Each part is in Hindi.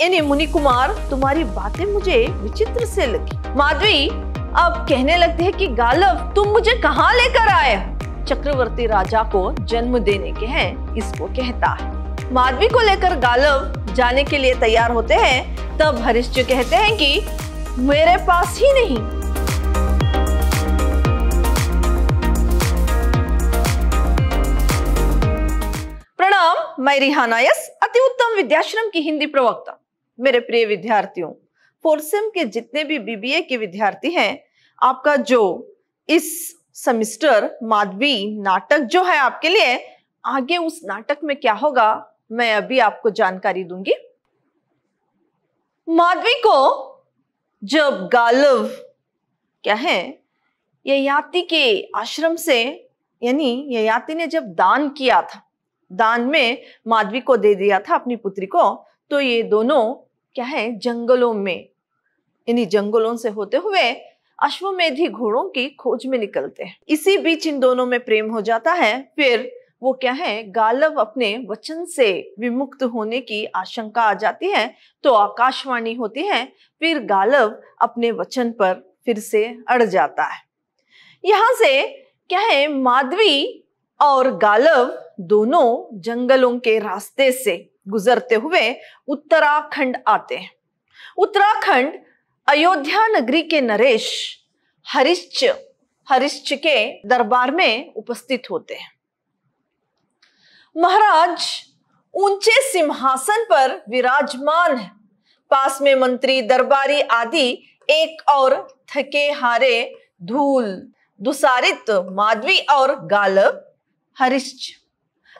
यानी मुनि कुमार तुम्हारी बातें मुझे विचित्र से लगी माधवी अब कहने लगते है कि गालव तुम मुझे कहाँ लेकर आए चक्रवर्ती राजा को जन्म देने के हैं इसको कहता है माधवी को लेकर गालव जाने के लिए तैयार होते हैं तब हरिश्च कहते हैं कि मेरे पास ही नहीं प्रणाम मैं रिहाना यस अति उत्तम विद्याश्रम की हिंदी प्रवक्ता मेरे प्रिय विद्यार्थियों फोरसेम के जितने भी बीबीए के विद्यार्थी हैं आपका जो इस सेमिस्टर माधवी नाटक जो है आपके लिए आगे उस नाटक में क्या होगा मैं अभी आपको जानकारी दूंगी माधवी को जब गालव क्या है ययाति के आश्रम से यानी ययाति ने जब दान किया था दान में माधवी को दे दिया था अपनी पुत्री को तो ये दोनों क्या है जंगलों में इन्हीं जंगलों से होते हुए अश्वमेधी घोड़ों की खोज में निकलते हैं इसी बीच इन दोनों में प्रेम हो जाता है फिर वो क्या है गालव अपने वचन से विमुक्त होने की आशंका आ जाती है तो आकाशवाणी होती है फिर गालव अपने वचन पर फिर से अड़ जाता है यहां से क्या है माधवी और गालव दोनों जंगलों के रास्ते से गुजरते हुए उत्तराखंड आते हैं उत्तराखंड अयोध्या नगरी के नरेश हरिश्च हरिश्च के दरबार में उपस्थित होते हैं महाराज ऊंचे सिंहासन पर विराजमान है पास में मंत्री दरबारी आदि एक और थके हारे धूल दुसारित माधवी और गालब हरिश्च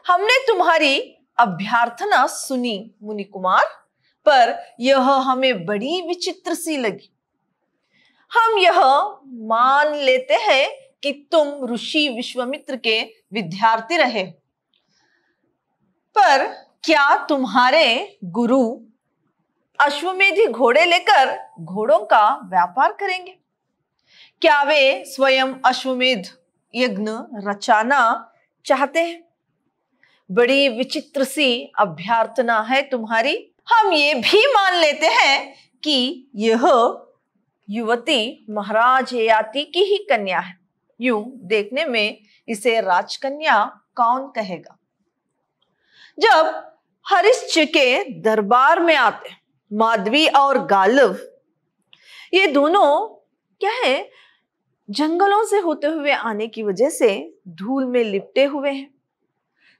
हमने तुम्हारी अभ्यर्थना सुनी मुनि कुमार पर यह हमें बड़ी विचित्र सी लगी हम यह मान लेते हैं कि तुम ऋषि विश्वमित्र के विद्यार्थी रहे पर क्या तुम्हारे गुरु अश्वमेधी घोड़े लेकर घोड़ों का व्यापार करेंगे क्या वे स्वयं अश्वमेध यज्ञ रचाना चाहते हैं बड़ी विचित्र सी अभ्यर्थना है तुम्हारी हम ये भी मान लेते हैं कि यह युवती महाराज याति की ही कन्या है यूं देखने में इसे राजकन्या कौन कहेगा जब हरिश्च के दरबार में आते माधवी और गालव ये दोनों क्या है जंगलों से होते हुए आने की वजह से धूल में लिपटे हुए हैं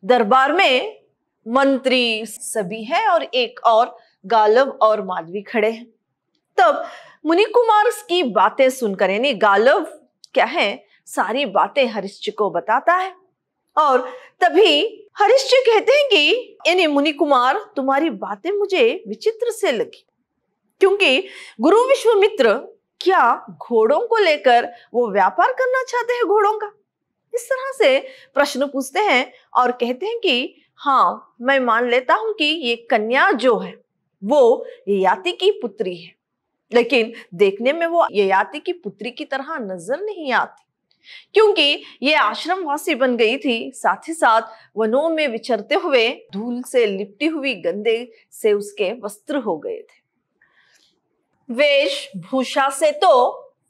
दरबार में मंत्री सभी हैं और एक और गालव और माधवी खड़े हैं तब मुनि कुमार की बातें सुनकर यानी गालव क्या है सारी बातें हरिश्च को बताता है और तभी हरिश्च कहते हैं कि यानी मुनि कुमार तुम्हारी बातें मुझे विचित्र से लगी क्योंकि गुरु विश्वमित्र क्या घोड़ों को लेकर वो व्यापार करना चाहते हैं घोड़ों का इस तरह से प्रश्न पूछते हैं और कहते हैं कि हाँ मैं मान लेता हूं कि ये कन्या जो है वो याति की पुत्री है लेकिन देखने में वो ययाति की पुत्री की तरह नजर नहीं आती क्योंकि ये आश्रमवासी बन गई थी साथ ही साथ वनों में विचरते हुए धूल से लिपटी हुई गंदे से उसके वस्त्र हो गए थे वेशभूषा से तो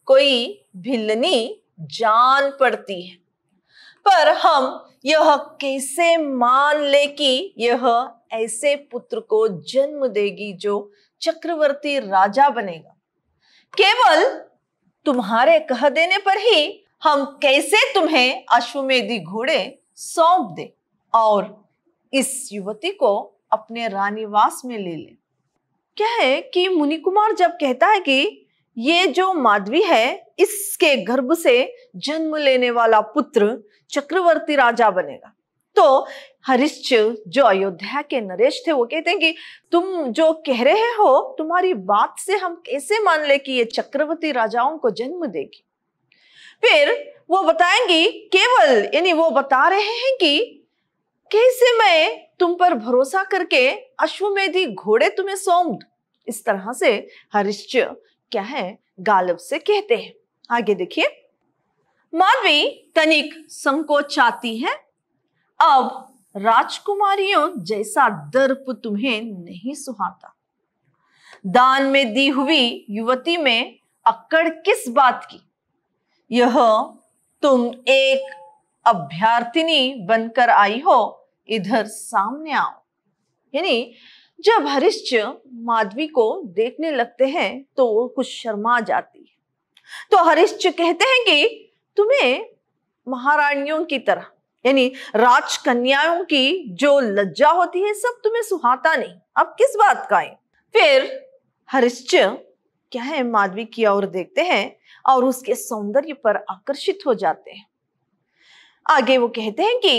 कोई भिलनी जान पड़ती है पर हम यह कैसे मान ले कि यह ऐसे पुत्र को जन्म देगी जो चक्रवर्ती राजा बनेगा केवल तुम्हारे कह देने पर ही हम कैसे तुम्हें अश्वमेधी घोड़े सौंप दे और इस युवती को अपने रानीवास में ले ले क्या है कि मुनि कुमार जब कहता है कि ये जो माधवी है इसके गर्भ से जन्म लेने वाला पुत्र चक्रवर्ती राजा बनेगा तो हरिश्च जो अयोध्या के नरेश थे वो कहते हैं कि तुम जो कह रहे हो तुम्हारी बात से हम कैसे मान ले कि ये चक्रवर्ती राजाओं को जन्म देगी फिर वो बताएंगी केवल यानी वो बता रहे हैं कि कैसे मैं तुम पर भरोसा करके अश्वमेधी घोड़े तुम्हें सौंप इस तरह से हरिश्च क्या है गालिब से कहते हैं आगे देखिए माधवी तनिक संकोचाती है अब राजकुमारियों जैसा दर्प तुम्हें नहीं सुहाता दान में दी हुई युवती में अक्कड़ किस बात की यह तुम एक अभ्यर्थिनी बनकर आई हो इधर सामने आओ यानी जब हरिश्च माधवी को देखने लगते हैं तो वो कुछ शर्मा जाती है तो हरिश्च कहते हैं कि तुम्हें महारानियों की तरह यानी राजकन्याओं की जो लज्जा होती है सब तुम्हें सुहाता नहीं अब किस बात का है फिर हरिश्च क्या है माधवी की ओर देखते हैं और उसके सौंदर्य पर आकर्षित हो जाते हैं आगे वो कहते हैं कि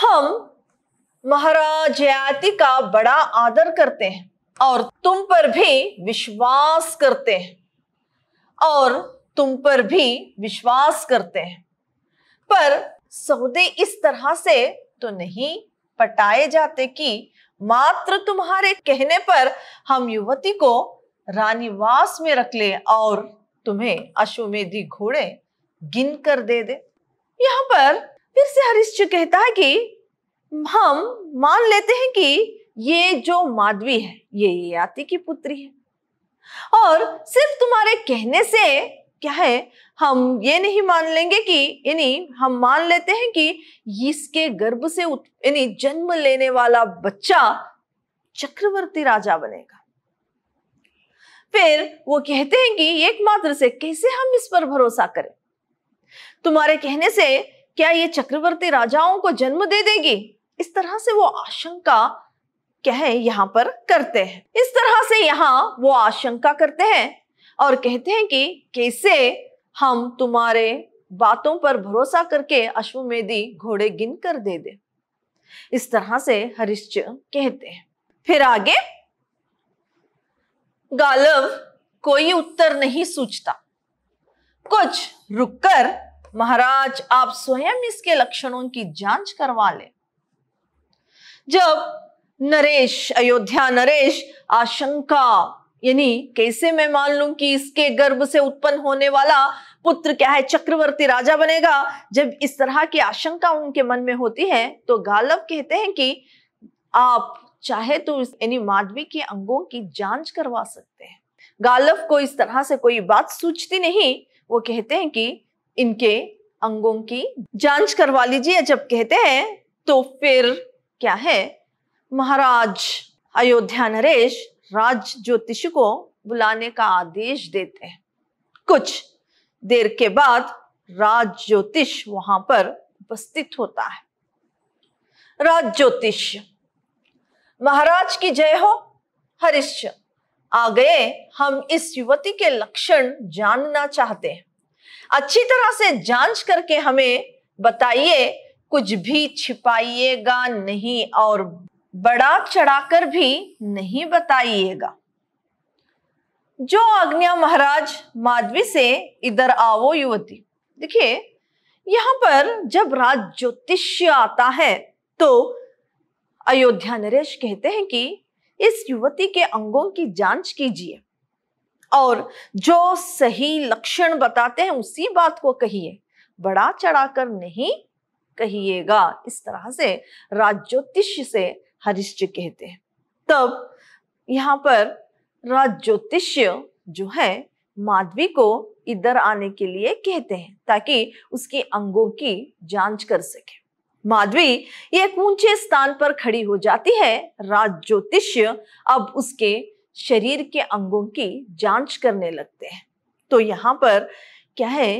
हम महाराजयाति का बड़ा आदर करते हैं और तुम पर भी विश्वास करते हैं और तुम पर भी विश्वास करते हैं पर सौदे इस तरह से तो नहीं पटाए जाते कि मात्र तुम्हारे कहने पर हम युवती को रानीवास में रख ले और तुम्हें अश्वमेधी घोड़े गिन कर दे दे यहाँ पर फिर से हरिश्च कहता है कि हम मान लेते हैं कि ये जो माधवी है ये ययाति की पुत्री है और सिर्फ तुम्हारे कहने से क्या है हम ये नहीं मान लेंगे कि यानी हम मान लेते हैं कि इसके गर्भ से यानी जन्म लेने वाला बच्चा चक्रवर्ती राजा बनेगा फिर वो कहते हैं कि एकमात्र से कैसे हम इस पर भरोसा करें तुम्हारे कहने से क्या ये चक्रवर्ती राजाओं को जन्म दे देगी इस तरह से वो आशंका कहे यहाँ पर करते हैं इस तरह से यहाँ वो आशंका करते हैं और कहते हैं कि कैसे हम तुम्हारे बातों पर भरोसा करके अश्वमेधी घोड़े गिन कर दे दे इस तरह से हरिश्च कहते हैं फिर आगे गालव कोई उत्तर नहीं सूचता कुछ रुककर महाराज आप स्वयं इसके लक्षणों की जांच करवा ले जब नरेश अयोध्या नरेश आशंका यानी कैसे मैं मान लू कि इसके गर्भ से उत्पन्न होने वाला पुत्र क्या है चक्रवर्ती राजा बनेगा जब इस तरह की आशंका उनके मन में होती है तो गालव कहते हैं कि आप चाहे तो यानी माधवी के अंगों की जांच करवा सकते हैं गालव को इस तरह से कोई बात सूझती नहीं वो कहते हैं कि इनके अंगों की जांच करवा लीजिए जब कहते हैं तो फिर क्या है महाराज अयोध्या नरेश राज ज्योतिष को बुलाने का आदेश देते हैं कुछ देर के बाद राज ज्योतिष वहां पर उपस्थित होता है राज ज्योतिष महाराज की जय हो हरिश्च आ गए हम इस युवती के लक्षण जानना चाहते हैं अच्छी तरह से जांच करके हमें बताइए कुछ भी छिपाइएगा नहीं और बड़ा चढ़ाकर भी नहीं बताइएगा जो आज्ञा महाराज माधवी से इधर आओ युवती देखिए यहां पर जब राज ज्योतिष्य आता है तो अयोध्या नरेश कहते हैं कि इस युवती के अंगों की जांच कीजिए और जो सही लक्षण बताते हैं उसी बात को कहिए बड़ा चढ़ाकर नहीं कहिएगा इस तरह से राजज्योतिष से हरिश्च कहते हैं तब यहाँ पर राजज्योतिष जो है माधवी को इधर आने के लिए कहते हैं ताकि उसके अंगों की जांच कर सके माधवी एक ऊंचे स्थान पर खड़ी हो जाती है राजज्योतिष अब उसके शरीर के अंगों की जांच करने लगते हैं तो यहाँ पर क्या है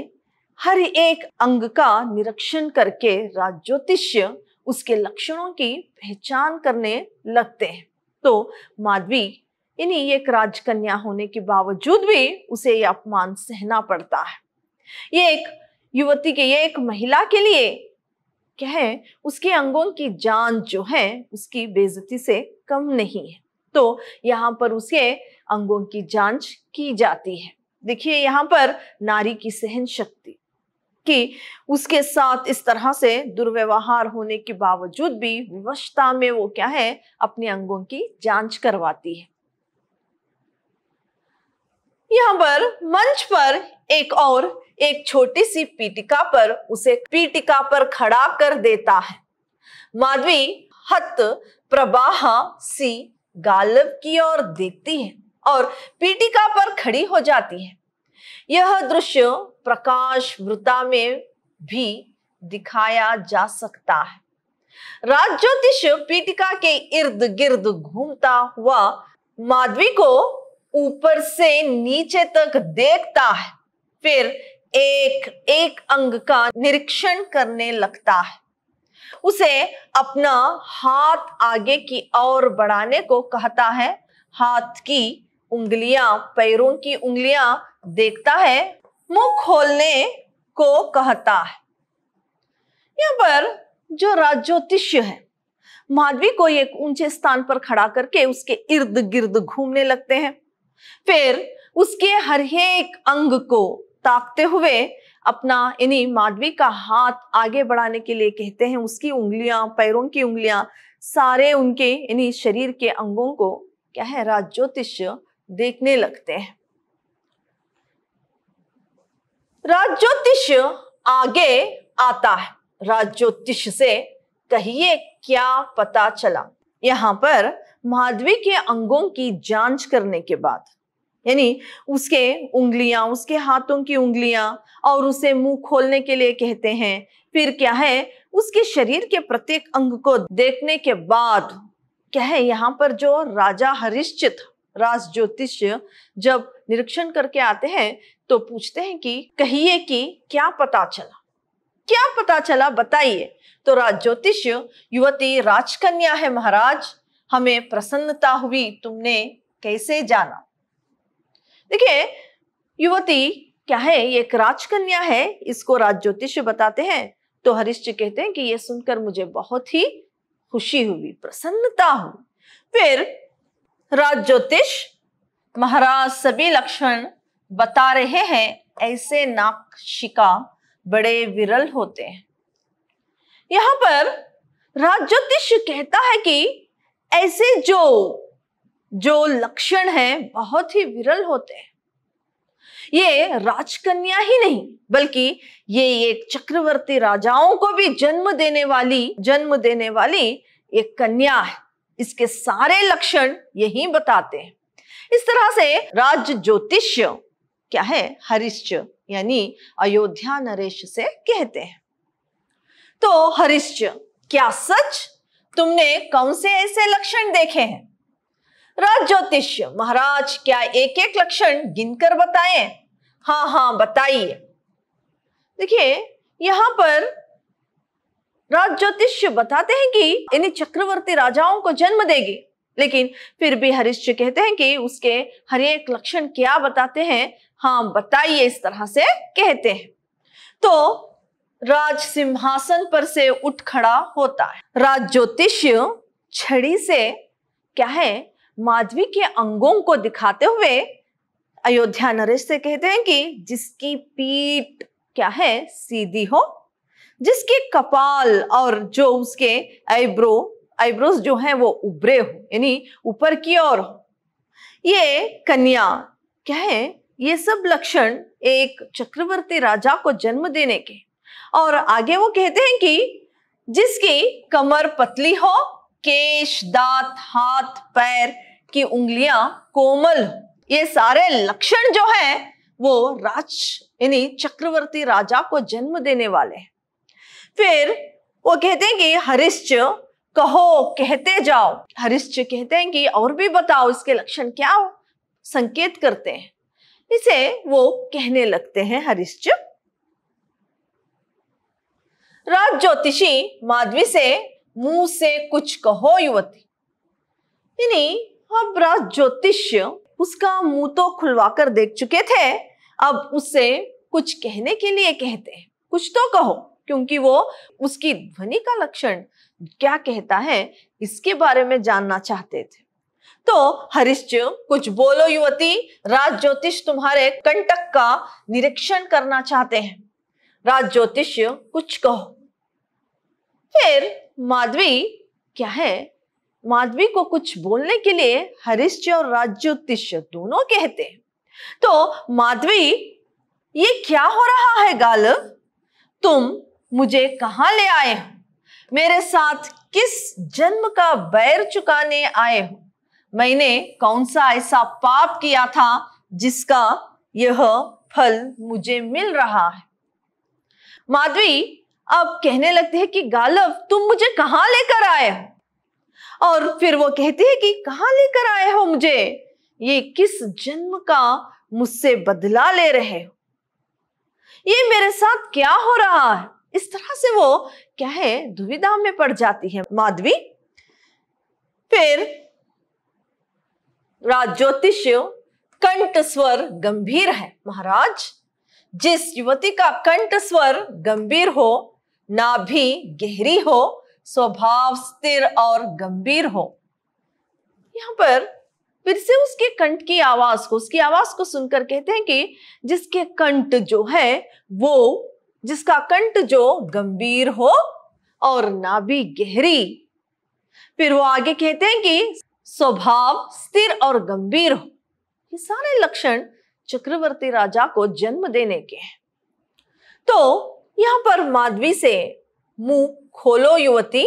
हर एक अंग का निरीक्षण करके राजज्योतिष्य उसके लक्षणों की पहचान करने लगते हैं तो माधवी इन्हीं एक राजकन्या होने के बावजूद भी उसे यह अपमान सहना पड़ता है ये एक युवती के ये एक महिला के लिए कह उसके अंगों की जान जो है उसकी बेजती से कम नहीं है तो यहाँ पर उसके अंगों की जांच की जाती है देखिए यहाँ पर नारी की सहन शक्ति कि उसके साथ इस तरह से दुर्व्यवहार होने के बावजूद भी विवशता में वो क्या है अपने अंगों की जांच करवाती है यहां पर मंच पर एक और एक छोटी सी पीटिका पर उसे पीटिका पर खड़ा कर देता है माधवी हत प्रवाह सी गालब की ओर देखती है और पीटिका पर खड़ी हो जाती है यह दृश्य प्रकाश वृता में भी दिखाया जा सकता है राजज्योतिष पीटिका के इर्द गिर्द घूमता हुआ माधवी को ऊपर से नीचे तक देखता है फिर एक एक अंग का निरीक्षण करने लगता है उसे अपना हाथ आगे की ओर बढ़ाने को कहता है हाथ की उंगलियां पैरों की उंगलियां देखता है मुंह खोलने को कहता है यहाँ पर जो राजज्योतिष्य है माधवी को एक ऊंचे स्थान पर खड़ा करके उसके इर्द गिर्द घूमने लगते हैं फिर उसके हर एक अंग को ताकते हुए अपना यानी माधवी का हाथ आगे बढ़ाने के लिए कहते हैं उसकी उंगलियां पैरों की उंगलियां सारे उनके यानी शरीर के अंगों को क्या है राजज्योतिष देखने लगते हैं राजज्योतिष आगे आता है राजज्योतिष से कहिए क्या पता चला यहाँ पर माधवी के अंगों की जांच करने के बाद यानी उसके उंगलियां उसके हाथों की उंगलियां और उसे मुंह खोलने के लिए कहते हैं फिर क्या है उसके शरीर के प्रत्येक अंग को देखने के बाद क्या है यहाँ पर जो राजा हरिश्चित राज ज्योतिष जब निरीक्षण करके आते हैं तो पूछते हैं कि कहिए कि क्या पता चला क्या पता चला बताइए तो राज ज्योतिष युवती राजकन्या है महाराज हमें प्रसन्नता हुई तुमने कैसे जाना देखिए युवती क्या है ये एक राजकन्या है इसको राज ज्योतिष बताते हैं तो हरिश्च कहते हैं कि ये सुनकर मुझे बहुत ही खुशी हुई प्रसन्नता हुई फिर राज ज्योतिष महाराज सभी लक्षण बता रहे हैं ऐसे नाक्षिका बड़े विरल होते हैं यहां पर राजोदिश कहता है कि ऐसे जो जो लक्षण है बहुत ही विरल होते हैं ये राजकन्या ही नहीं बल्कि ये एक चक्रवर्ती राजाओं को भी जन्म देने वाली जन्म देने वाली एक कन्या है इसके सारे लक्षण यही बताते हैं इस तरह से राज ज्योतिष क्या है हरिश्च यानी अयोध्या नरेश से कहते हैं तो हरिश्च क्या सच तुमने कौन से ऐसे लक्षण देखे हैं राज ज्योतिष महाराज क्या एक एक लक्षण गिनकर बताएं हाँ हाँ बताइए देखिए यहाँ पर राज बताते हैं कि इन चक्रवर्ती राजाओं को जन्म देगी लेकिन फिर भी हरिश्च कहते हैं कि उसके हर एक लक्षण क्या बताते हैं हाँ बताइए इस तरह से कहते हैं तो राज सिंहासन पर से उठ खड़ा होता है राज ज्योतिष छड़ी से क्या है माधवी के अंगों को दिखाते हुए अयोध्या नरेश से कहते हैं कि जिसकी पीठ क्या है सीधी हो जिसके कपाल और जो उसके आईब्रो आईब्रोज जो है वो उभरे हो यानी ऊपर की ओर हो ये कन्या क्या है ये सब लक्षण एक चक्रवर्ती राजा को जन्म देने के और आगे वो कहते हैं कि जिसकी कमर पतली हो केश दांत हाथ पैर की उंगलियां कोमल ये सारे लक्षण जो है वो राज यानी चक्रवर्ती राजा को जन्म देने वाले फिर वो कहते हैं कि हरिश्च कहो कहते जाओ हरिश्च कहते हैं कि और भी बताओ इसके लक्षण क्या हो संकेत करते हैं इसे वो कहने लगते हैं हरिश्च राज ज्योतिषी माधवी से मुंह से कुछ कहो युवती यानी अब राज ज्योतिष्य उसका मुंह तो खुलवाकर देख चुके थे अब उसे कुछ कहने के लिए कहते हैं कुछ तो कहो क्योंकि वो उसकी ध्वनि का लक्षण क्या कहता है इसके बारे में जानना चाहते थे तो हरिश्च कुछ बोलो युवती राज ज्योतिष तुम्हारे कंटक का निरीक्षण करना चाहते हैं राज ज्योतिष कुछ कहो फिर माधवी क्या है माधवी को कुछ बोलने के लिए हरिश्च और राज ज्योतिष दोनों कहते हैं तो माधवी ये क्या हो रहा है गालव तुम मुझे कहा ले आए हो मेरे साथ किस जन्म का बैर चुकाने आए हो मैंने कौन सा ऐसा पाप किया था जिसका यह फल मुझे मिल रहा है माधवी अब कहने लगती है कि गालव तुम मुझे कहाँ लेकर आए हो और फिर वो कहती है कि कहा लेकर आए हो मुझे ये किस जन्म का मुझसे बदला ले रहे हो ये मेरे साथ क्या हो रहा है इस तरह से वो क्या है दुविधा में पड़ जाती है माधवी फिर राजज्योतिष कंठ स्वर गंभीर है महाराज जिस युवती का कंठ स्वर गंभीर हो नाभि गहरी हो स्वभाव स्थिर और गंभीर हो यहां पर फिर से उसके कंठ की आवाज को उसकी आवाज को सुनकर कहते हैं कि जिसके कंठ जो है वो जिसका कंठ जो गंभीर हो और नाभि गहरी फिर वो आगे कहते हैं कि स्वभाव स्थिर और गंभीर हो ये सारे लक्षण चक्रवर्ती राजा को जन्म देने के हैं तो यहां पर माधवी से मुंह खोलो युवती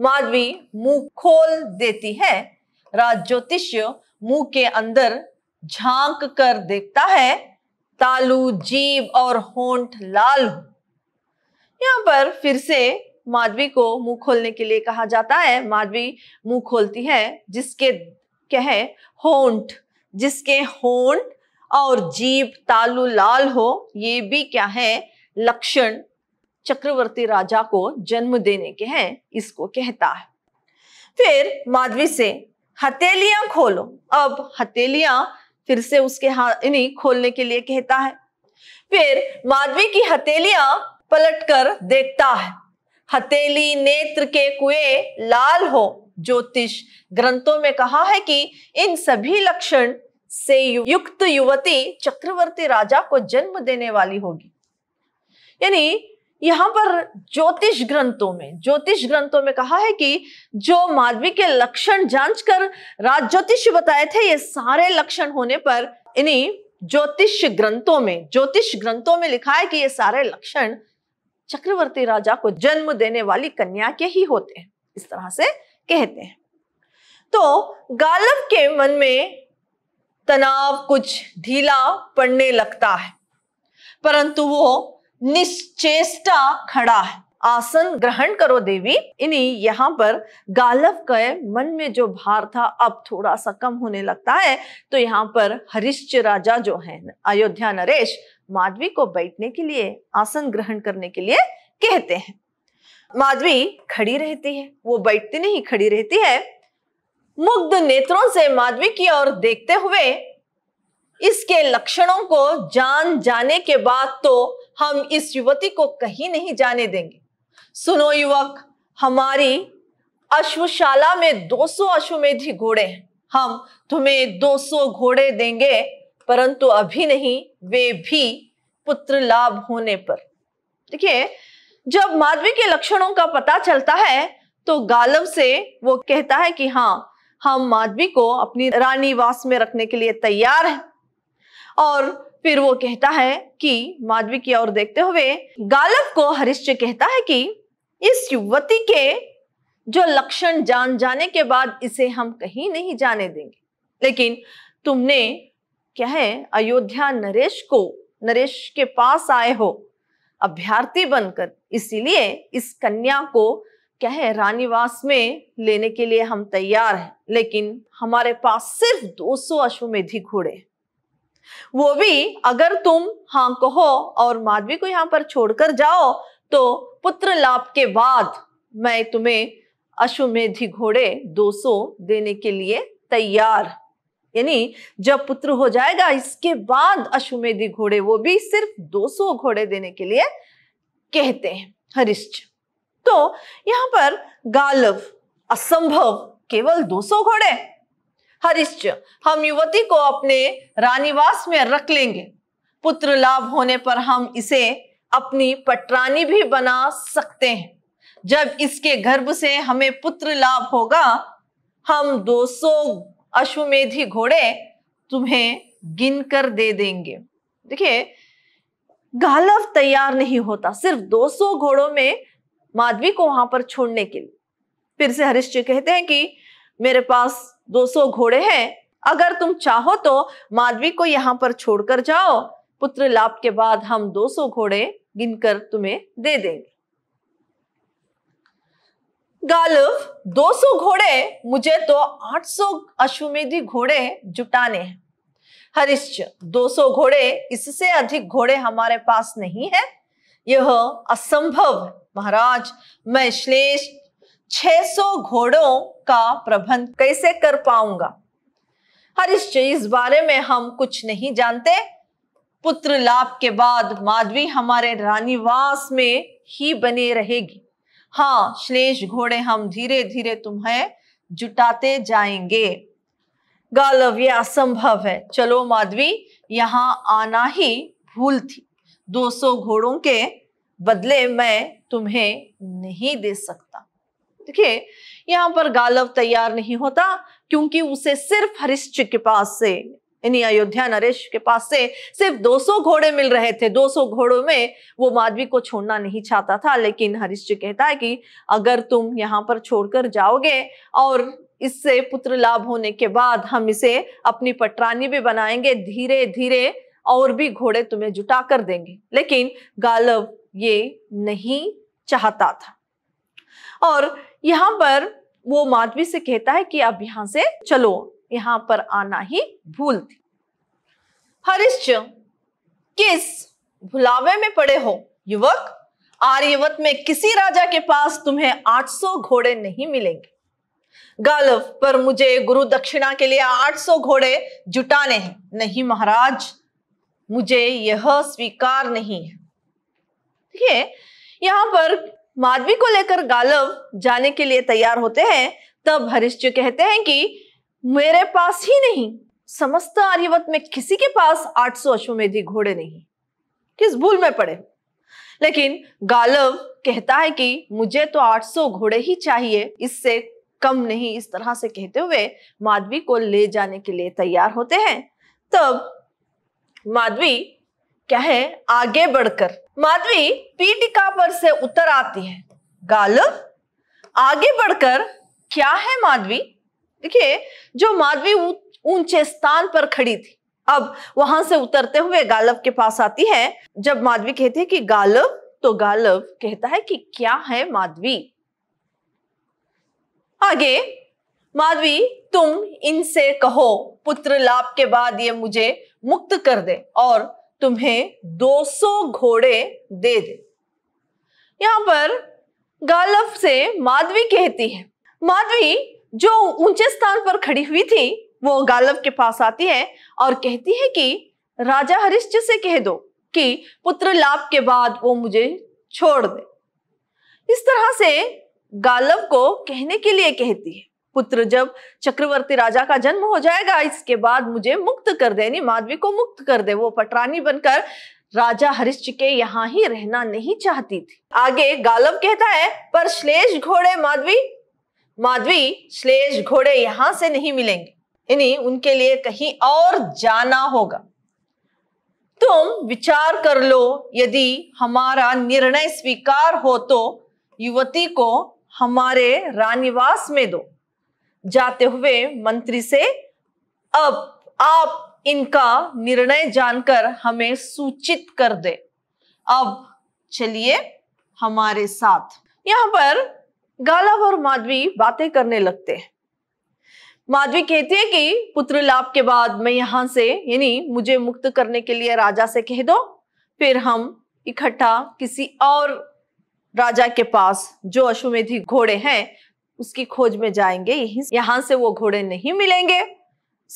माधवी मुंह खोल देती है राज ज्योतिष्य मुंह के अंदर झांक कर देखता है तालू जीव और होंठ लाल यहां पर फिर से माधवी को मुंह खोलने के लिए कहा जाता है माधवी मुंह खोलती है जिसके कहे होंट जिसके होंट और जीप तालु लाल हो ये भी क्या है लक्षण चक्रवर्ती राजा को जन्म देने के हैं इसको कहता है फिर माधवी से हथेलियां खोलो अब हथेलियां फिर से उसके हाथ इन्हीं खोलने के लिए कहता है फिर माधवी की हथेलियां पलटकर देखता है हथेली नेत्र के कुए लाल हो ज्योतिष ग्रंथों में कहा है कि इन सभी लक्षण से युक्त युवती चक्रवर्ती राजा को जन्म देने वाली होगी यानी यहाँ पर ज्योतिष ग्रंथों में ज्योतिष ग्रंथों में कहा है कि जो माधवी के लक्षण जांच कर राज ज्योतिष बताए थे ये सारे लक्षण होने पर इन्हीं ज्योतिष ग्रंथों में ज्योतिष ग्रंथों में लिखा है कि ये सारे लक्षण चक्रवर्ती राजा को जन्म देने वाली कन्या के ही होते हैं इस तरह से कहते हैं तो गालव के मन में तनाव कुछ ढीला पड़ने लगता है परंतु वो निश्चेष्टा खड़ा है आसन ग्रहण करो देवी इन्हीं यहाँ पर गालव के मन में जो भार था अब थोड़ा सा कम होने लगता है तो यहाँ पर हरिश्च राजा जो है अयोध्या नरेश माधवी को बैठने के लिए आसन ग्रहण करने के लिए कहते हैं माधवी खड़ी रहती है वो बैठती नहीं खड़ी रहती है मुग्ध नेत्रों से माधवी की ओर देखते हुए इसके लक्षणों को जान जाने के बाद तो हम इस युवती को कहीं नहीं जाने देंगे सुनो युवक हमारी अश्वशाला में 200 अश्वमेधी घोड़े हैं हम तुम्हें 200 घोड़े देंगे परंतु अभी नहीं वे भी पुत्र लाभ होने पर देखिए जब माधवी के लक्षणों का पता चलता है तो गालव से वो कहता है कि हाँ हम माधवी को अपनी रानी वास में रखने के लिए तैयार हैं और फिर वो कहता है कि माधवी की ओर देखते हुए गालव को हरिश्चय कहता है कि इस युवती के जो लक्षण जान जाने के बाद इसे हम कहीं नहीं जाने देंगे लेकिन तुमने क्या है अयोध्या नरेश को नरेश के पास आए हो अभ्यर्थी बनकर इसीलिए इस कन्या को क्या है रानीवास में लेने के लिए हम तैयार हैं लेकिन हमारे पास सिर्फ 200 अश्वमेधी घोड़े वो भी अगर तुम हाँ कहो और माधवी को यहां पर छोड़कर जाओ तो पुत्र लाभ के बाद मैं तुम्हें अश्वमेधी घोड़े 200 देने के लिए तैयार यानी जब पुत्र हो जाएगा इसके बाद अश्वमेधी घोड़े वो भी सिर्फ 200 घोड़े देने के लिए कहते हैं हरिश्च तो यहां पर गालव असंभव केवल 200 घोड़े हरिश्च हम युवती को अपने रानीवास में रख लेंगे पुत्र लाभ होने पर हम इसे अपनी पटरानी भी बना सकते हैं जब इसके गर्भ से हमें पुत्र लाभ होगा हम 200 अश्वमेधी घोड़े तुम्हें गिन कर दे देंगे देखिए गालव तैयार नहीं होता सिर्फ 200 घोड़ों में माधवी को वहां पर छोड़ने के लिए फिर से हरिश्चय कहते हैं कि मेरे पास 200 घोड़े हैं अगर तुम चाहो तो माधवी को यहां पर छोड़कर जाओ पुत्र लाभ के बाद हम 200 घोड़े गिनकर तुम्हें दे देंगे गालिब 200 घोड़े मुझे तो 800 अश्वमेधी घोड़े जुटाने हैं हरिश्च 200 घोड़े इससे अधिक घोड़े हमारे पास नहीं है यह असंभव महाराज मैं श्लेष 600 घोड़ों का प्रबंध कैसे कर पाऊंगा हरिश्चय इस बारे में हम कुछ नहीं जानते पुत्र लाभ के बाद माधवी हमारे रानीवास में ही बने रहेगी हाँ श्लेष घोड़े हम धीरे धीरे तुम्हें जुटाते जाएंगे गालव ये असंभव है चलो माधवी यहाँ आना ही भूल थी 200 घोड़ों के बदले मैं तुम्हें नहीं दे सकता देखिए यहाँ पर गालव तैयार नहीं होता क्योंकि उसे सिर्फ हरिश्च के पास से इन्हीं अयोध्या नरेश के पास से सिर्फ 200 घोड़े मिल रहे थे 200 घोड़ों में वो माधवी को छोड़ना नहीं चाहता था लेकिन हरीश जी कहता है कि अगर तुम यहाँ पर छोड़कर जाओगे और इससे पुत्र लाभ होने के बाद हम इसे अपनी पटरानी भी बनाएंगे धीरे धीरे और भी घोड़े तुम्हें जुटा कर देंगे लेकिन गालव ये नहीं चाहता था और यहाँ पर वो माधवी से कहता है कि अब यहाँ से चलो यहां पर आना ही भूल थी हरिश्च किस भुलावे में पड़े हो युवक आर्यवत में किसी राजा के पास तुम्हें 800 घोड़े नहीं मिलेंगे गालव पर मुझे गुरु दक्षिणा के लिए 800 घोड़े जुटाने हैं नहीं महाराज मुझे यह स्वीकार नहीं है देखिए यहां पर माधवी को लेकर गालव जाने के लिए तैयार होते हैं तब हरिश्च कहते हैं कि मेरे पास ही नहीं समस्त आर्यवत में किसी के पास 800 अश्वमेधी घोड़े नहीं किस भूल में पड़े लेकिन गालव कहता है कि मुझे तो 800 घोड़े ही चाहिए इससे कम नहीं इस तरह से कहते हुए माधवी को ले जाने के लिए तैयार होते हैं तब माधवी क्या है आगे बढ़कर माधवी पीटिका पर से उतर आती है गालव आगे बढ़कर क्या है माधवी देखिए जो माधवी ऊंचे स्थान पर खड़ी थी अब वहां से उतरते हुए गालव के पास आती है जब माधवी कहती है कि गालव तो गालव कहता है कि क्या है माधवी आगे माधवी तुम इनसे कहो पुत्र लाभ के बाद ये मुझे मुक्त कर दे और तुम्हें 200 घोड़े दे दे यहां पर गालव से माधवी कहती है माधवी जो ऊंचे स्थान पर खड़ी हुई थी वो गालव के पास आती है और कहती है कि राजा हरिश्च से कह दो कि पुत्र लाभ के बाद वो मुझे छोड़ दे इस तरह से गालव को कहने के लिए कहती है पुत्र जब चक्रवर्ती राजा का जन्म हो जाएगा इसके बाद मुझे मुक्त कर दे यानी माधवी को मुक्त कर दे वो पटरानी बनकर राजा हरिश्च के यहाँ ही रहना नहीं चाहती थी आगे गालव कहता है पर श्लेष घोड़े माधवी माधवी श्लेष घोड़े यहां से नहीं मिलेंगे यानी उनके लिए कहीं और जाना होगा तुम विचार कर लो यदि हमारा निर्णय स्वीकार हो तो युवती को हमारे रानिवास में दो जाते हुए मंत्री से अब आप इनका निर्णय जानकर हमें सूचित कर दे अब चलिए हमारे साथ यहाँ पर गालव और माधवी बातें करने लगते हैं माधवी कहती है कि पुत्र लाभ के बाद मैं यहां से यानी मुझे मुक्त करने के लिए राजा से कह दो फिर हम इकट्ठा किसी और राजा के पास जो अश्वमेधी घोड़े हैं उसकी खोज में जाएंगे यहीं यहाँ से वो घोड़े नहीं मिलेंगे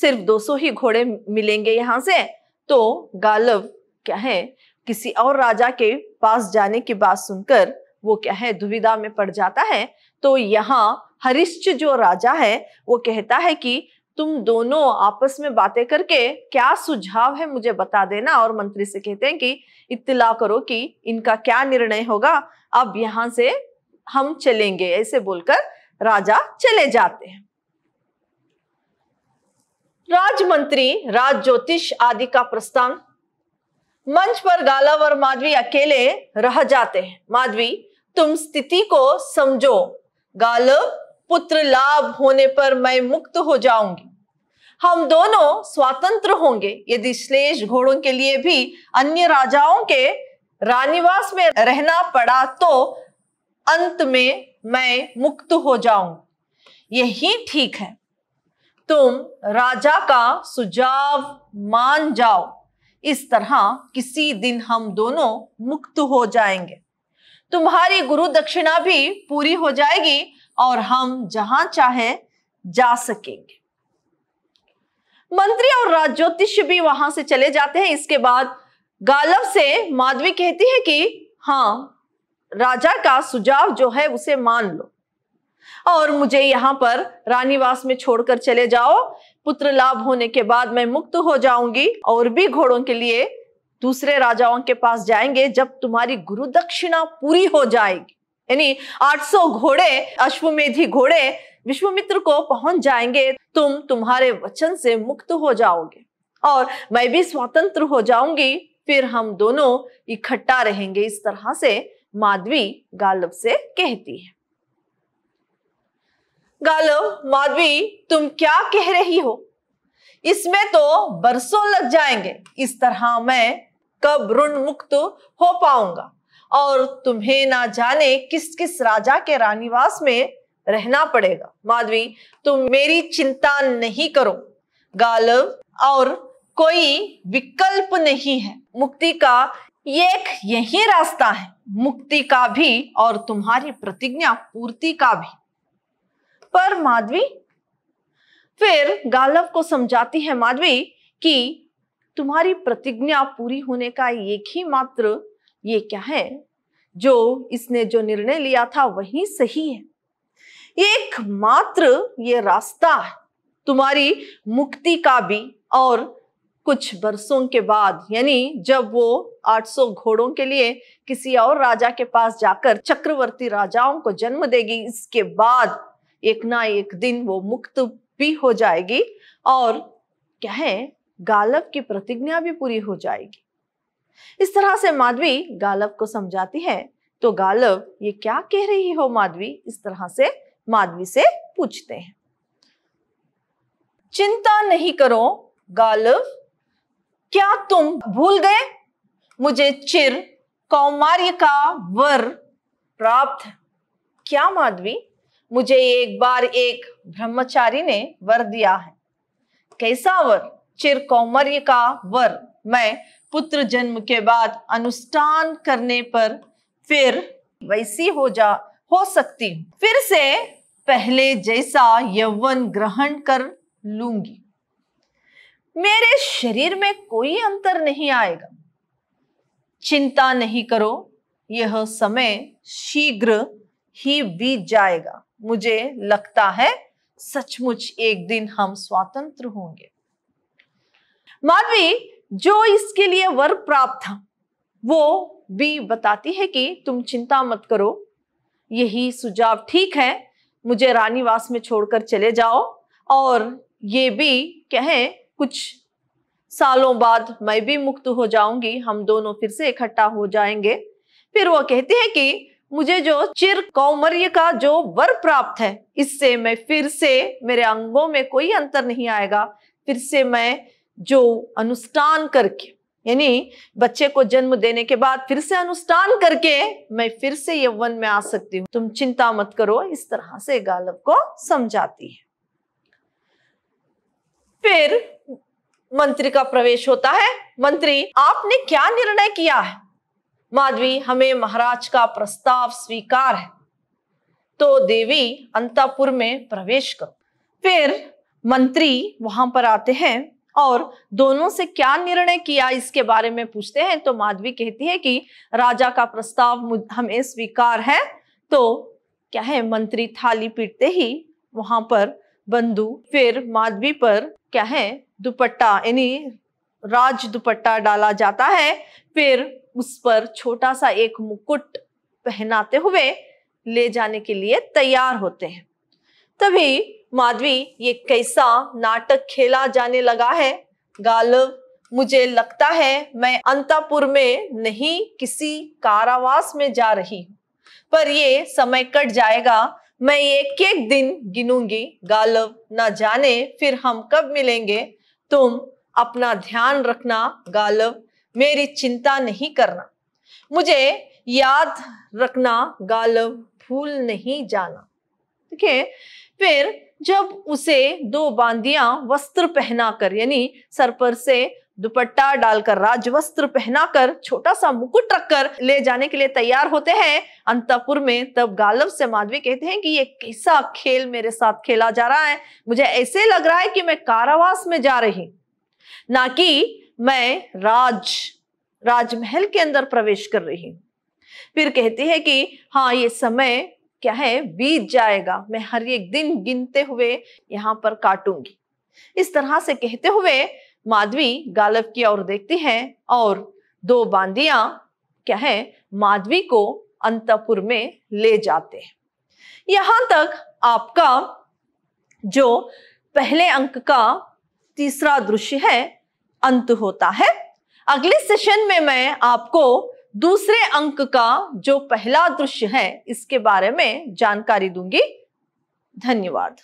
सिर्फ 200 ही घोड़े मिलेंगे यहाँ से तो गालव क्या है किसी और राजा के पास जाने की बात सुनकर वो क्या है दुविधा में पड़ जाता है तो यहाँ हरिश्च जो राजा है वो कहता है कि तुम दोनों आपस में बातें करके क्या सुझाव है मुझे बता देना और मंत्री से कहते हैं कि इत्तला करो कि इनका क्या निर्णय होगा अब यहां से हम चलेंगे ऐसे बोलकर राजा चले जाते हैं राजमंत्री राज ज्योतिष आदि का प्रस्थान मंच पर गालव और माधवी अकेले रह जाते हैं माधवी तुम स्थिति को समझो गालब पुत्र लाभ होने पर मैं मुक्त हो जाऊंगी हम दोनों स्वतंत्र होंगे यदि श्लेष घोड़ों के लिए भी अन्य राजाओं के रानीवास में रहना पड़ा तो अंत में मैं मुक्त हो जाऊंगी यही ठीक है तुम राजा का सुझाव मान जाओ इस तरह किसी दिन हम दोनों मुक्त हो जाएंगे तुम्हारी गुरु दक्षिणा भी पूरी हो जाएगी और हम जहां चाहे जा सकेंगे मंत्री और राजज्योतिष भी वहां से चले जाते हैं इसके बाद गालव से माधवी कहती है कि हाँ राजा का सुझाव जो है उसे मान लो और मुझे यहां पर रानीवास में छोड़कर चले जाओ पुत्र लाभ होने के बाद मैं मुक्त हो जाऊंगी और भी घोड़ों के लिए दूसरे राजाओं के पास जाएंगे जब तुम्हारी गुरु दक्षिणा पूरी हो जाएगी यानी 800 घोड़े अश्वमेधी घोड़े विश्वमित्र को पहुंच जाएंगे तुम तुम्हारे वचन से मुक्त हो जाओगे और मैं भी स्वतंत्र हो जाऊंगी फिर हम दोनों इकट्ठा रहेंगे इस तरह से माधवी गालव से कहती है गालव माधवी तुम क्या कह रही हो इसमें तो बरसों लग जाएंगे इस तरह मैं कब ऋण मुक्त हो पाऊंगा और तुम्हें ना जाने किस किस राजा के रानीवास में रहना पड़ेगा माधवी तुम मेरी चिंता नहीं करो गालव और कोई विकल्प नहीं है मुक्ति का एक यही रास्ता है मुक्ति का भी और तुम्हारी प्रतिज्ञा पूर्ति का भी पर माधवी फिर गालव को समझाती है माधवी कि तुम्हारी प्रतिज्ञा पूरी होने का एक ही मात्र ये क्या है जो इसने जो निर्णय लिया था वही सही है एक मात्र ये रास्ता है तुम्हारी मुक्ति का भी और कुछ बरसों के बाद यानी जब वो 800 घोड़ों के लिए किसी और राजा के पास जाकर चक्रवर्ती राजाओं को जन्म देगी इसके बाद एक ना एक दिन वो मुक्त भी हो जाएगी और क्या है गालव की प्रतिज्ञा भी पूरी हो जाएगी इस तरह से माधवी गालव को समझाती है तो गालव ये क्या कह रही हो माधवी इस तरह से माधवी से पूछते हैं चिंता नहीं करो गालव क्या तुम भूल गए मुझे चिर कौमार्य का वर प्राप्त क्या माधवी मुझे एक बार एक ब्रह्मचारी ने वर दिया है कैसा वर चिरकौमर्य का वर मैं पुत्र जन्म के बाद अनुष्ठान करने पर फिर वैसी हो जा हो सकती हूँ फिर से पहले जैसा यवन ग्रहण कर लूंगी मेरे शरीर में कोई अंतर नहीं आएगा चिंता नहीं करो यह समय शीघ्र ही बीत जाएगा मुझे लगता है सचमुच एक दिन हम स्वतंत्र होंगे मानवी जो इसके लिए वर प्राप्त था वो भी बताती है कि तुम चिंता मत करो यही सुझाव ठीक है मुझे रानीवास में छोड़कर चले जाओ और ये भी कहें कुछ सालों बाद मैं भी मुक्त हो जाऊंगी हम दोनों फिर से इकट्ठा हो जाएंगे फिर वो कहती है कि मुझे जो चिर कौमर्य का जो वर प्राप्त है इससे मैं फिर से मेरे अंगों में कोई अंतर नहीं आएगा फिर से मैं जो अनुष्ठान करके यानी बच्चे को जन्म देने के बाद फिर से अनुष्ठान करके मैं फिर से यवन में आ सकती हूं तुम चिंता मत करो इस तरह से गालव को समझाती है फिर मंत्री का प्रवेश होता है मंत्री आपने क्या निर्णय किया है माधवी हमें महाराज का प्रस्ताव स्वीकार है तो देवी अंतापुर में प्रवेश करो फिर मंत्री वहां पर आते हैं और दोनों से क्या निर्णय किया इसके बारे में पूछते हैं तो माधवी कहती है कि राजा का प्रस्ताव हमें स्वीकार है तो क्या है मंत्री थाली पीटते ही वहां पर बंधु फिर माधवी पर क्या है दुपट्टा यानी राज दुपट्टा डाला जाता है फिर उस पर छोटा सा एक मुकुट पहनाते हुए ले जाने के लिए तैयार होते हैं तभी माधवी ये कैसा नाटक खेला जाने लगा है गालव मुझे लगता है मैं अंतापुर में नहीं किसी कारावास में जा रही पर ये समय कट जाएगा मैं एक एक दिन गिनूंगी गालव ना जाने फिर हम कब मिलेंगे तुम अपना ध्यान रखना गालव मेरी चिंता नहीं करना मुझे याद रखना गालव भूल नहीं जाना ठीक है फिर जब उसे दो बांदियां वस्त्र पहनाकर यानी सर पर से दुपट्टा डालकर राज वस्त्र पहनाकर छोटा सा मुकुट रखकर ले जाने के लिए तैयार होते हैं अंतपुर में तब गालव से माधवी कहते हैं कि ये कैसा खेल मेरे साथ खेला जा रहा है मुझे ऐसे लग रहा है कि मैं कारावास में जा रही ना कि मैं राज राजमहल के अंदर प्रवेश कर रही फिर कहती है कि हाँ ये समय क्या है बीत जाएगा मैं हर एक दिन गिनते हुए यहाँ पर काटूंगी इस तरह से कहते हुए माधवी गालब की ओर देखती है और दो बांदिया क्या है माधवी को अंतपुर में ले जाते हैं यहां तक आपका जो पहले अंक का तीसरा दृश्य है अंत होता है अगले सेशन में मैं आपको दूसरे अंक का जो पहला दृश्य है इसके बारे में जानकारी दूंगी धन्यवाद